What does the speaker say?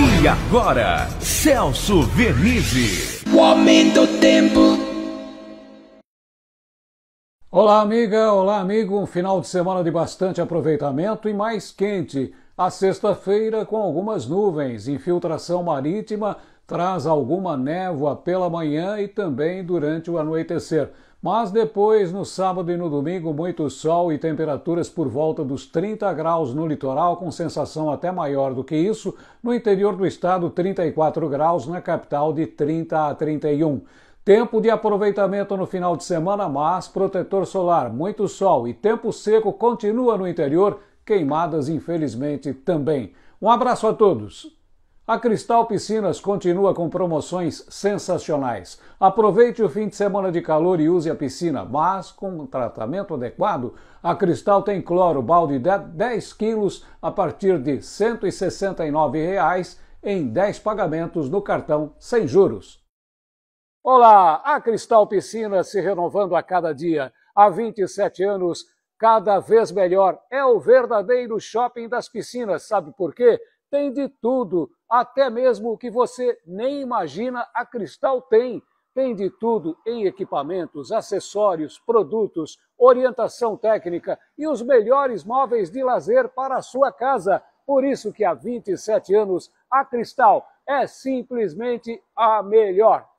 E agora, Celso Vernizzi. O aumento do tempo. Olá, amiga, olá, amigo. Um final de semana de bastante aproveitamento e mais quente. A sexta-feira, com algumas nuvens, infiltração marítima traz alguma névoa pela manhã e também durante o anoitecer. Mas depois, no sábado e no domingo, muito sol e temperaturas por volta dos 30 graus no litoral, com sensação até maior do que isso. No interior do estado, 34 graus, na capital, de 30 a 31. Tempo de aproveitamento no final de semana, mas protetor solar, muito sol e tempo seco continua no interior, queimadas, infelizmente, também. Um abraço a todos! A Cristal Piscinas continua com promoções sensacionais. Aproveite o fim de semana de calor e use a piscina, mas com um tratamento adequado, a Cristal tem cloro balde de 10 quilos a partir de R$ 169 em 10 pagamentos no cartão sem juros. Olá, a Cristal Piscinas se renovando a cada dia. Há 27 anos, cada vez melhor. É o verdadeiro shopping das piscinas, sabe por quê? tem de tudo, até mesmo o que você nem imagina, a Cristal tem. Tem de tudo em equipamentos, acessórios, produtos, orientação técnica e os melhores móveis de lazer para a sua casa. Por isso que há 27 anos a Cristal é simplesmente a melhor.